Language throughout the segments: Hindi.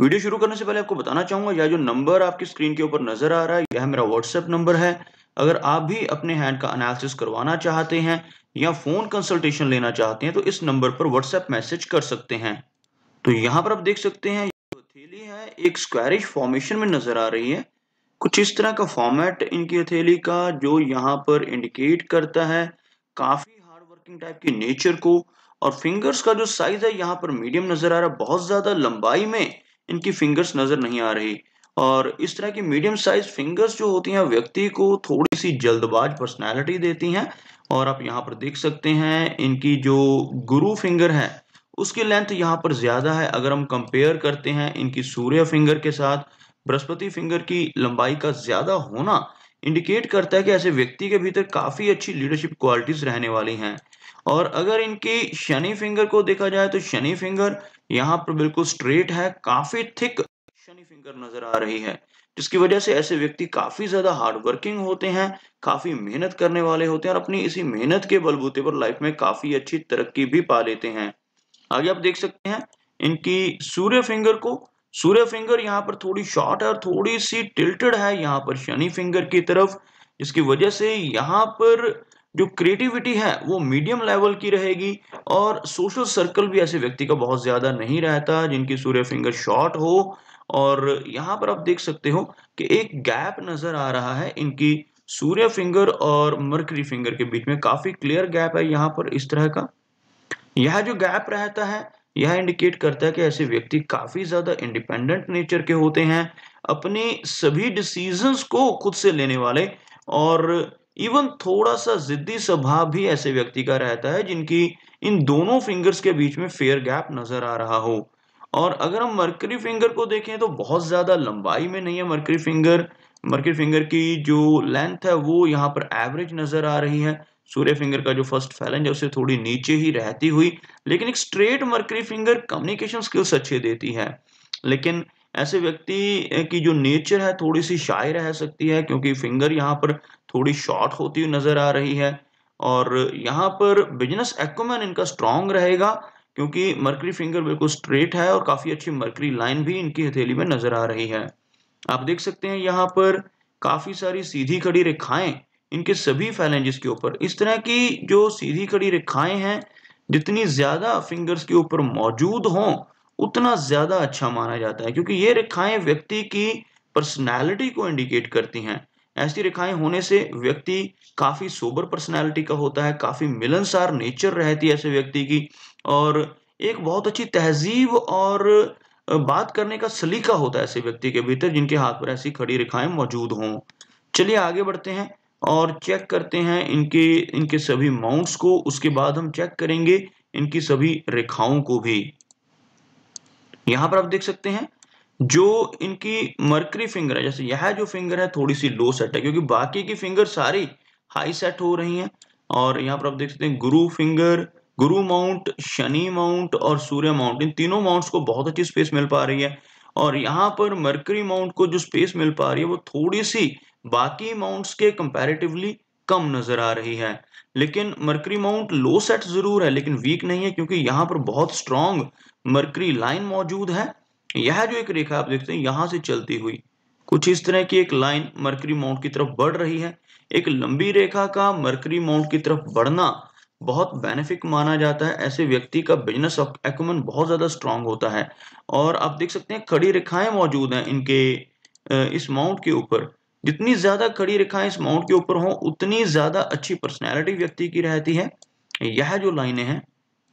वीडियो शुरू करने से पहले आपको बताना चाहूंगा यह जो नंबर आपकी स्क्रीन के ऊपर नजर आ रहा है यह मेरा व्हाट्सएप नंबर है अगर आप भी अपने हैंड का अनालिसिस करवाना चाहते हैं या फोन कंसल्टेशन लेना चाहते हैं तो इस नंबर पर व्हाट्सएप मैसेज कर सकते हैं तो यहाँ पर आप देख सकते हैं हथेली है एक स्क्वायरिश फॉर्मेशन में नजर आ रही है कुछ इस तरह का फॉर्मेट इनकी हथेली का जो यहाँ पर इंडिकेट करता है काफी हार्ड वर्किंग टाइप की नेचर को और फिंगर्स का जो साइज है यहाँ पर मीडियम नजर आ रहा है बहुत ज्यादा लंबाई में इनकी फिंगर्स नजर नहीं आ रही और इस तरह की मीडियम साइज फिंगर्स जो होती हैं व्यक्ति को थोड़ी सी जल्दबाज पर्सनैलिटी देती हैं और आप यहाँ पर देख सकते हैं इनकी जो गुरु फिंगर है उसकी लेंथ यहाँ पर ज़्यादा है अगर हम कंपेयर करते हैं इनकी सूर्य फिंगर के साथ बृहस्पति फिंगर की लंबाई का ज़्यादा होना इंडिकेट करता है कि ऐसे व्यक्ति के भीतर काफ़ी अच्छी लीडरशिप क्वालिटीज़ रहने वाली हैं और अगर इनकी शनि फिंगर को देखा जाए तो शनि फिंगर यहाँ पर बिल्कुल स्ट्रेट है काफी थिक शनि फिंगर नजर आ रही है जिसकी वजह से ऐसे व्यक्ति काफी ज्यादा हार्डवर्किंग होते हैं काफी मेहनत करने वाले होते हैं और अपनी इसी मेहनत के बलबूते पर लाइफ में काफी अच्छी तरक्की भी पा लेते हैं आगे आप देख सकते हैं इनकी सूर्य फिंगर को सूर्य फिंगर यहाँ पर थोड़ी शॉर्ट है और थोड़ी सी टिल्टेड है यहाँ पर शनि फिंगर की तरफ इसकी वजह से यहाँ पर जो क्रिएटिविटी है वो मीडियम लेवल की रहेगी और सोशल सर्कल भी ऐसे व्यक्ति का बहुत ज़्यादा नहीं रहता जिनकी सूर्य फिंगर शॉर्ट हो और यहाँ पर आप देख सकते हो कि एक गैप नज़र आ रहा है इनकी सूर्य फिंगर और मर्करी फिंगर के बीच में काफ़ी क्लियर गैप है यहाँ पर इस तरह का यह जो गैप रहता है यह इंडिकेट करता है कि ऐसे व्यक्ति काफ़ी ज़्यादा इंडिपेंडेंट नेचर के होते हैं अपने सभी डिसीजंस को खुद से लेने वाले और इवन थोड़ा सा जिद्दी स्वभाव भी ऐसे व्यक्ति का रहता है जिनकी इन दोनों फिंगर्स के बीच में फेयर गैप नजर आ रहा हो और अगर हम मर्करी फिंगर को देखें तो बहुत ज़्यादा लंबाई में नहीं है मर्करी फिंगर मर्करी फिंगर की जो लेंथ है वो यहाँ पर एवरेज नज़र आ रही है सूर्य फिंगर का जो फर्स्ट फैलेंज है उसे थोड़ी नीचे ही रहती हुई लेकिन एक straight mercury finger communication skills अच्छे देती है लेकिन ऐसे व्यक्ति की जो नेचर है थोड़ी सी शाय रह सकती है क्योंकि फिंगर यहाँ पर थोड़ी शॉर्ट होती हुई नजर आ रही है और यहाँ पर बिजनेस एक्मैन इनका स्ट्रांग रहेगा क्योंकि मर्करी फिंगर बिल्कुल स्ट्रेट है और काफी अच्छी मर्करी लाइन भी इनकी हथेली में नजर आ रही है आप देख सकते हैं यहाँ पर काफी सारी सीधी खड़ी रेखाएं इनके सभी फैलेंजेस के ऊपर इस तरह की जो सीधी खड़ी रेखाएं हैं जितनी ज्यादा फिंगर्स के ऊपर मौजूद हों उतना ज्यादा अच्छा माना जाता है क्योंकि ये रेखाएं व्यक्ति की पर्सनैलिटी को इंडिकेट करती हैं ऐसी रेखाएं होने से व्यक्ति काफी सोबर पर्सनैलिटी का होता है काफी मिलनसार नेचर रहती है ऐसे व्यक्ति की और एक बहुत अच्छी तहजीब और बात करने का सलीका होता है ऐसे व्यक्ति के भीतर जिनके हाथ पर ऐसी खड़ी रेखाएं मौजूद हों चलिए आगे बढ़ते हैं और चेक करते हैं इनके इनके सभी माउंट्स को उसके बाद हम चेक करेंगे इनकी सभी रेखाओं को भी यहां पर आप देख सकते हैं जो इनकी मर्करी फिंगर है जैसे यह जो फिंगर है थोड़ी सी लो सेट है क्योंकि बाकी की फिंगर सारी हाई सेट हो रही हैं और यहाँ पर आप देख सकते हैं गुरु फिंगर गुरु माउंट शनि माउंट और सूर्य माउंट इन तीनों माउंट्स को बहुत अच्छी स्पेस मिल पा रही है और यहाँ पर मर्करी माउंट को जो स्पेस मिल पा रही है वो थोड़ी सी बाकी माउंट्स के कंपेरेटिवली कम नजर आ रही है लेकिन मर्करी माउंट लो सेट जरूर है लेकिन वीक नहीं है क्योंकि यहाँ पर बहुत स्ट्रांग मर्करी लाइन मौजूद है यह जो एक रेखा आप देखते हैं यहां से चलती हुई कुछ इस तरह की एक लाइन मरकरी माउंट की तरफ बढ़ रही है एक लंबी रेखा का मरकरी माउंट की तरफ बढ़ना बहुत बेनिफिक माना जाता है ऐसे व्यक्ति का बिजनेस एक्मन बहुत ज़्यादा स्ट्रांग होता है और आप देख सकते हैं खड़ी रेखाएं मौजूद हैं इनके इस माउंट के ऊपर जितनी ज़्यादा खड़ी रेखाएं इस माउंट के ऊपर हों उतनी ज़्यादा अच्छी पर्सनैलिटी व्यक्ति की रहती है यह जो लाइने हैं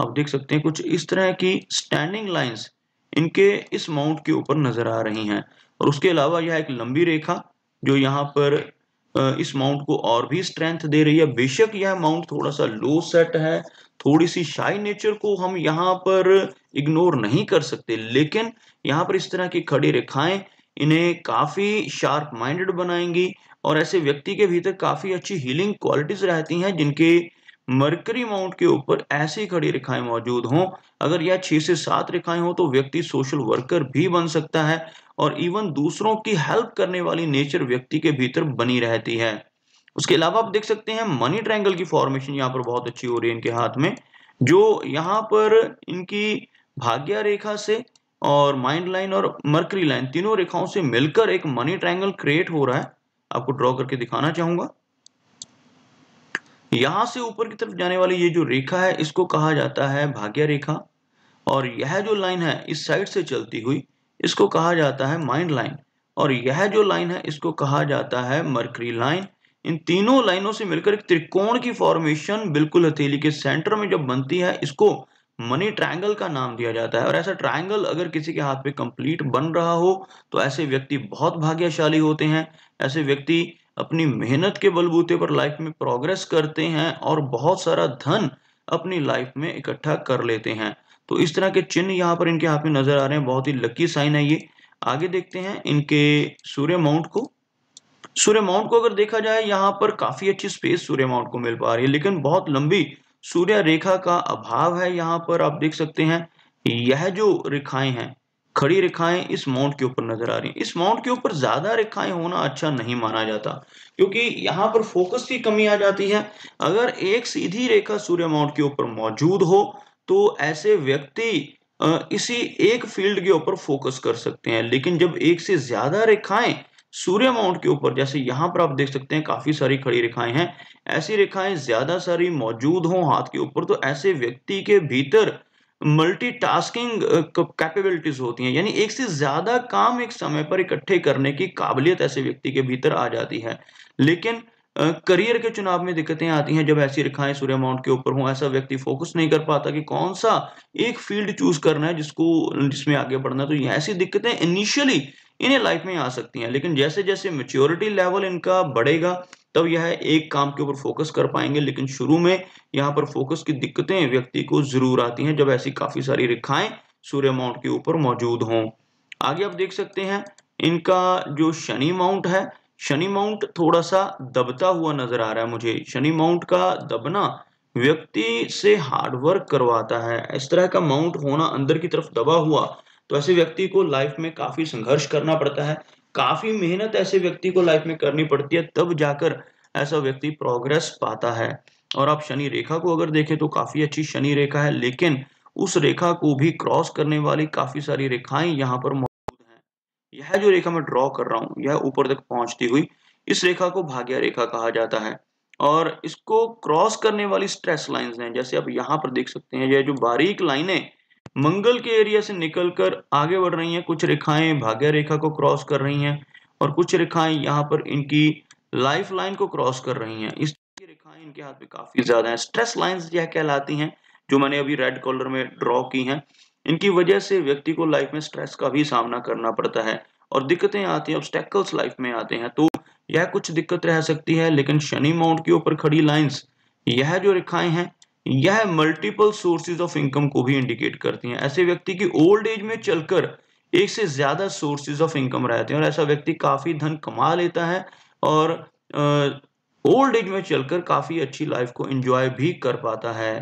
आप देख सकते हैं कुछ इस तरह की स्टैंडिंग लाइन्स इनके इस माउंट के ऊपर नजर आ रही हैं और उसके अलावा यह एक लंबी रेखा जो यहाँ पर इस माउंट को और भी स्ट्रेंथ दे रही है बेशक यह माउंट थोड़ा सा लो सेट है थोड़ी सी शाई नेचर को हम यहाँ पर इग्नोर नहीं कर सकते लेकिन यहाँ पर इस तरह की खड़ी रेखाएं इन्हें काफी शार्प माइंडेड बनाएंगी और ऐसे व्यक्ति के भीतर काफी अच्छी हीलिंग क्वालिटीज रहती हैं जिनके मरकरी माउंट के ऊपर ऐसी खड़ी रेखाएं मौजूद हों अगर यह छह से सात रेखाएं हो तो व्यक्ति सोशल वर्कर भी बन सकता है और इवन दूसरों की हेल्प करने वाली नेचर व्यक्ति के भीतर बनी रहती है उसके अलावा आप देख सकते हैं मनी ट्रायंगल की फॉर्मेशन यहाँ पर बहुत अच्छी हो रही है इनके हाथ में जो यहाँ पर इनकी भाग्य रेखा से और माइंड लाइन और मर्करी लाइन तीनों रेखाओं से मिलकर एक मनी ट्रायंगल क्रिएट हो रहा है आपको ड्रॉ करके दिखाना चाहूंगा यहाँ से ऊपर की तरफ जाने वाली ये जो रेखा है इसको कहा जाता है भाग्य रेखा और यह जो लाइन है इस साइड से चलती हुई इसको कहा जाता है माइंड लाइन और यह जो लाइन है इसको कहा जाता है मरकरी लाइन इन तीनों लाइनों से मिलकर एक त्रिकोण की फॉर्मेशन बिल्कुल हथेली के सेंटर में जब बनती है इसको मनी ट्रायंगल का नाम दिया जाता है और ऐसा ट्रायंगल अगर किसी के हाथ पे कंप्लीट बन रहा हो तो ऐसे व्यक्ति बहुत भाग्यशाली होते हैं ऐसे व्यक्ति अपनी मेहनत के बलबूते पर लाइफ में प्रोग्रेस करते हैं और बहुत सारा धन अपनी लाइफ में इकट्ठा कर लेते हैं तो इस तरह के चिन्ह यहाँ पर इनके हाथ में नजर आ रहे हैं बहुत ही लकी साइन है ये आगे देखते हैं इनके सूर्य माउंट को सूर्य माउंट को अगर देखा जाए यहाँ पर काफी अच्छी स्पेस सूर्य माउंट को मिल पा रही है लेकिन बहुत लंबी सूर्य रेखा का अभाव है यहाँ पर आप देख सकते हैं यह जो रेखाएं हैं खड़ी रेखाएं इस माउंट के ऊपर नजर आ रही हैं इस माउंट के ऊपर ज्यादा रेखाएं होना अच्छा नहीं माना जाता क्योंकि यहाँ पर फोकस की कमी आ जाती है अगर एक सीधी रेखा सूर्य माउंट के ऊपर मौजूद हो तो ऐसे व्यक्ति इसी एक फील्ड के ऊपर फोकस कर सकते हैं लेकिन जब एक से ज्यादा रेखाएं सूर्य माउंट के ऊपर जैसे यहाँ पर आप देख सकते हैं काफी सारी खड़ी रेखाएं हैं ऐसी रेखाएं ज्यादा सारी मौजूद हों हाथ के ऊपर तो ऐसे व्यक्ति के भीतर मल्टीटास्किंग कैपेबिलिटीज uh, होती हैं यानी एक से ज्यादा काम एक समय पर इकट्ठे करने की काबिलियत ऐसे व्यक्ति के भीतर आ जाती है लेकिन करियर के चुनाव में दिक्कतें आती हैं जब ऐसी रेखाएं सूर्य माउंट के ऊपर हों ऐसा व्यक्ति फोकस नहीं कर पाता कि कौन सा एक फील्ड चूज करना है जिसको जिसमें आगे बढ़ना है तो ये ऐसी दिक्कतें इनिशियली इन्हें लाइफ में आ सकती हैं लेकिन जैसे जैसे मेच्योरिटी लेवल इनका बढ़ेगा तब यह एक काम के ऊपर फोकस कर पाएंगे लेकिन शुरू में यहाँ पर फोकस की दिक्कतें व्यक्ति को जरूर आती हैं जब ऐसी काफी सारी रेखाएं सूर्य माउंट के ऊपर मौजूद हों आगे आप देख सकते हैं इनका जो शनि माउंट है शनि माउंट थोड़ा सा दबता हुआ नजर आ रहा है मुझे शनि माउंट का दबना व्यक्ति से हार्डवर्क करवाता है इस तरह का माउंट होना अंदर की तरफ दबा हुआ तो ऐसे व्यक्ति को लाइफ में काफी संघर्ष करना पड़ता है काफी मेहनत ऐसे व्यक्ति को लाइफ में करनी पड़ती है तब जाकर ऐसा व्यक्ति प्रोग्रेस पाता है और आप शनि रेखा को अगर देखें तो काफी अच्छी शनि रेखा है लेकिन उस रेखा को भी क्रॉस करने वाली काफी सारी रेखाएं यहाँ पर मौजूद हैं यह जो रेखा मैं ड्रॉ कर रहा हूँ यह ऊपर तक पहुंचती हुई इस रेखा को भाग्य रेखा कहा जाता है और इसको क्रॉस करने वाली स्ट्रेस लाइन है जैसे आप यहाँ पर देख सकते हैं यह जो बारीक लाइने मंगल के एरिया से निकलकर आगे बढ़ रही हैं कुछ रेखाएं भाग्य रेखा को क्रॉस कर रही हैं और कुछ रेखाएं यहाँ पर इनकी लाइफ लाइन को क्रॉस कर रही हैं इस रेखाएं इनके हाथ में काफी ज्यादा हैं स्ट्रेस लाइंस यह कहलाती हैं जो मैंने अभी रेड कलर में ड्रॉ की हैं इनकी वजह से व्यक्ति को लाइफ में स्ट्रेस का भी सामना करना पड़ता है और दिक्कतें आती हैं ऑब्स्टेकल्स लाइफ में आते हैं तो यह कुछ दिक्कत रह सकती है लेकिन शनि माउंट के ऊपर खड़ी लाइन्स यह जो रेखाएं हैं यह मल्टीपल सोर्सेज ऑफ इनकम को भी इंडिकेट करती हैं ऐसे व्यक्ति की ओल्ड एज में चलकर एक से ज्यादा सोर्सेज ऑफ इनकम रहते हैं और ऐसा व्यक्ति काफी धन कमा लेता है और ओल्ड एज में चलकर काफी अच्छी लाइफ को एंजॉय भी कर पाता है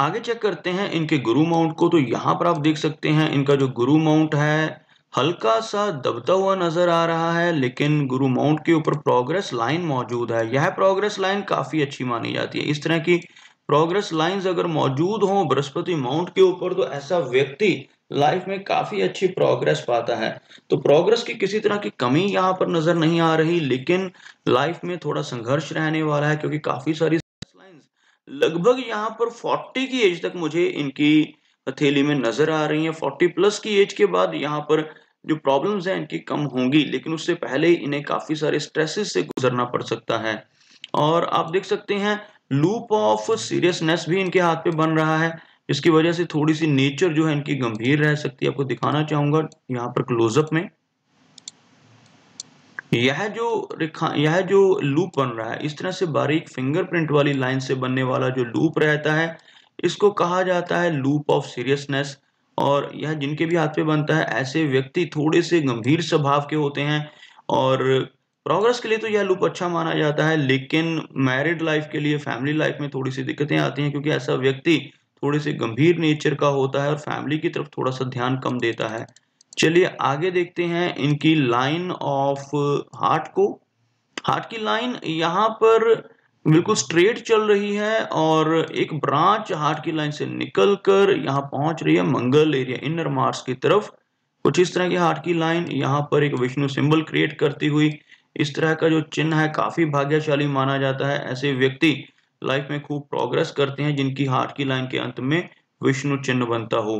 आगे चेक करते हैं इनके गुरु माउंट को तो यहाँ पर आप देख सकते हैं इनका जो गुरु माउंट है हल्का सा दबता हुआ नजर आ रहा है लेकिन गुरु माउंट के ऊपर प्रोग्रेस लाइन मौजूद है यह प्रोग्रेस लाइन काफी अच्छी मानी जाती है इस तरह की प्रोग्रेस लाइंस अगर मौजूद हों बृहस्पति माउंट के ऊपर तो ऐसा व्यक्ति लाइफ में काफी अच्छी प्रोग्रेस पाता है तो प्रोग्रेस की किसी तरह की कमी यहाँ पर नजर नहीं आ रही लेकिन लाइफ में थोड़ा संघर्ष रहने वाला है क्योंकि काफी सारी लाइन लगभग यहाँ पर 40 की एज तक मुझे इनकी हथेली में नजर आ रही है 40 प्लस की एज के बाद यहाँ पर जो प्रॉब्लम्स हैं इनकी कम होंगी लेकिन उससे पहले इन्हें काफी सारे स्ट्रेसेस से गुजरना पड़ सकता है और आप देख सकते हैं लूप ऑफ सीरियसनेस भी इनके हाथ पे बन रहा है इसकी वजह से थोड़ी सी नेचर जो है इनकी गंभीर रह सकती है आपको दिखाना चाहूंगा यहाँ पर क्लोजअप में यह जो रेखा यह जो लूप बन रहा है इस तरह से बारीक फिंगरप्रिंट वाली लाइन से बनने वाला जो लूप रहता है इसको कहा जाता है लूप ऑफ सीरियसनेस और यह जिनके भी हाथ पे बनता है ऐसे व्यक्ति थोड़े से गंभीर स्वभाव के होते हैं और प्रोग्रेस के लिए तो यह लूप अच्छा माना जाता है लेकिन मैरिड लाइफ के लिए फैमिली लाइफ में थोड़ी सी दिक्कतें आती हैं क्योंकि ऐसा व्यक्ति थोड़े से गंभीर नेचर का होता है और फैमिली की तरफ थोड़ा सा ध्यान कम देता है चलिए आगे देखते हैं इनकी लाइन ऑफ हार्ट को हार्ट की लाइन यहाँ पर बिल्कुल स्ट्रेट चल रही है और एक ब्रांच हार्ट की लाइन से निकल कर यहाँ पहुंच रही है मंगल एरिया इनर मार्स की तरफ कुछ इस तरह की हार्ट की लाइन यहाँ पर एक विष्णु सिंबल क्रिएट करती हुई इस तरह का जो चिन्ह है काफ़ी भाग्यशाली माना जाता है ऐसे व्यक्ति लाइफ में खूब प्रोग्रेस करते हैं जिनकी हार्ट की लाइन के अंत में विष्णु चिन्ह बनता हो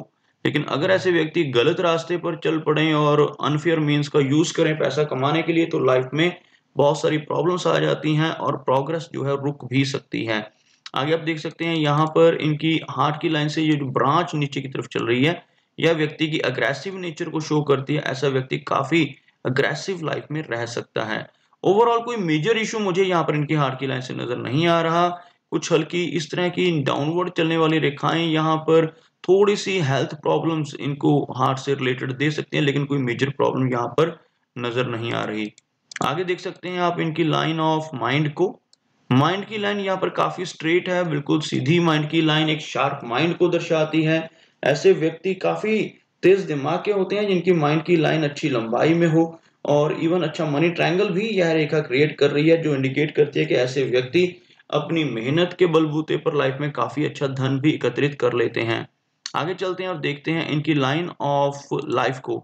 लेकिन अगर ऐसे व्यक्ति गलत रास्ते पर चल पड़े और अनफेयर मीन्स का यूज़ करें पैसा कमाने के लिए तो लाइफ में बहुत सारी प्रॉब्लम्स आ जाती हैं और प्रोग्रेस जो है रुक भी सकती है आगे आप देख सकते हैं यहाँ पर इनकी हार्ट की लाइन से ये जो ब्रांच नीचे की तरफ चल रही है यह व्यक्ति की अग्रेसिव नेचर को शो करती है ऐसा व्यक्ति काफ़ी अग्रेसिव लाइफ में रह सकता है ओवरऑल कोई मेजर इशू मुझे यहाँ पर इनकी हार की लाइन से नजर नहीं आ रहा कुछ हल्की इस तरह की डाउनवर्ड चलने वाली रेखाएं यहाँ पर थोड़ी सी हेल्थ प्रॉब्लम्स इनको हार्ट से रिलेटेड दे सकते हैं लेकिन कोई मेजर प्रॉब्लम यहाँ पर नजर नहीं आ रही आगे देख सकते हैं आप इनकी लाइन ऑफ माइंड को माइंड की लाइन यहाँ पर काफी स्ट्रेट है बिल्कुल सीधी माइंड की लाइन एक शार्प माइंड को दर्शाती है ऐसे व्यक्ति काफी तेज दिमाग के होते हैं जिनकी माइंड की लाइन अच्छी लंबाई में हो और इवन अच्छा मनी ट्रायंगल भी यह रेखा क्रिएट कर रही है जो इंडिकेट करती है कि ऐसे व्यक्ति अपनी मेहनत के बलबूते पर लाइफ में काफी अच्छा धन भी एकत्रित कर लेते हैं आगे चलते हैं और देखते हैं इनकी लाइन ऑफ लाइफ को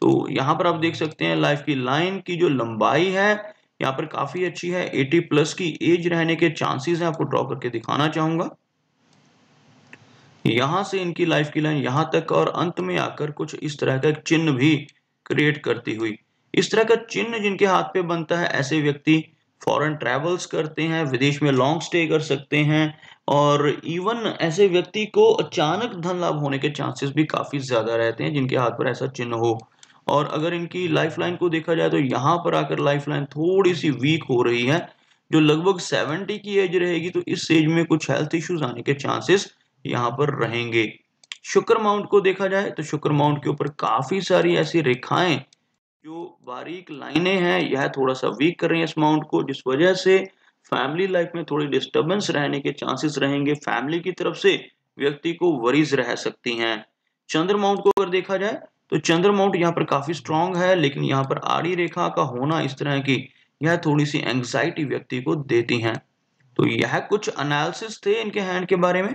तो यहाँ पर आप देख सकते हैं लाइफ की लाइन की जो लंबाई है यहाँ पर काफी अच्छी है 80 प्लस की एज रहने के चांसेस हैं आपको ड्रॉ करके दिखाना चाहूंगा यहाँ से इनकी लाइफ की लाइन यहाँ तक और अंत में आकर कुछ इस तरह का एक चिन्ह भी क्रिएट करती हुई इस तरह का चिन्ह जिनके हाथ पे बनता है ऐसे व्यक्ति फॉरेन ट्रेवल्स करते हैं विदेश में लॉन्ग स्टे कर सकते हैं और इवन ऐसे व्यक्ति को अचानक धन लाभ होने के चांसेस भी काफ़ी ज़्यादा रहते हैं जिनके हाथ पर ऐसा चिन्ह हो और अगर इनकी लाइफ लाइन को देखा जाए तो यहाँ पर आकर लाइफ लाइन थोड़ी सी वीक हो रही है जो लगभग सेवेंटी की एज रहेगी तो इस एज में कुछ हेल्थ इश्यूज आने के चांसेस यहाँ पर रहेंगे शुक्र माउंट को देखा जाए तो शुक्र माउंट के ऊपर काफी सारी ऐसी रेखाएं जो बारीक लाइनें हैं यह थोड़ा सा वीक कर रही है इस माउंट को जिस वजह से फैमिली लाइफ में थोड़ी डिस्टर्बेंस रहने के चांसेस रहेंगे फैमिली की तरफ से व्यक्ति को वरीज रह सकती हैं चंद्र माउंट को अगर देखा जाए तो चंद्र माउंट यहाँ पर काफी स्ट्रांग है लेकिन यहाँ पर आड़ी रेखा का होना इस तरह की यह थोड़ी सी एंग्जाइटी व्यक्ति को देती है तो यह कुछ अनालिसिस थे इनके हैंड के बारे में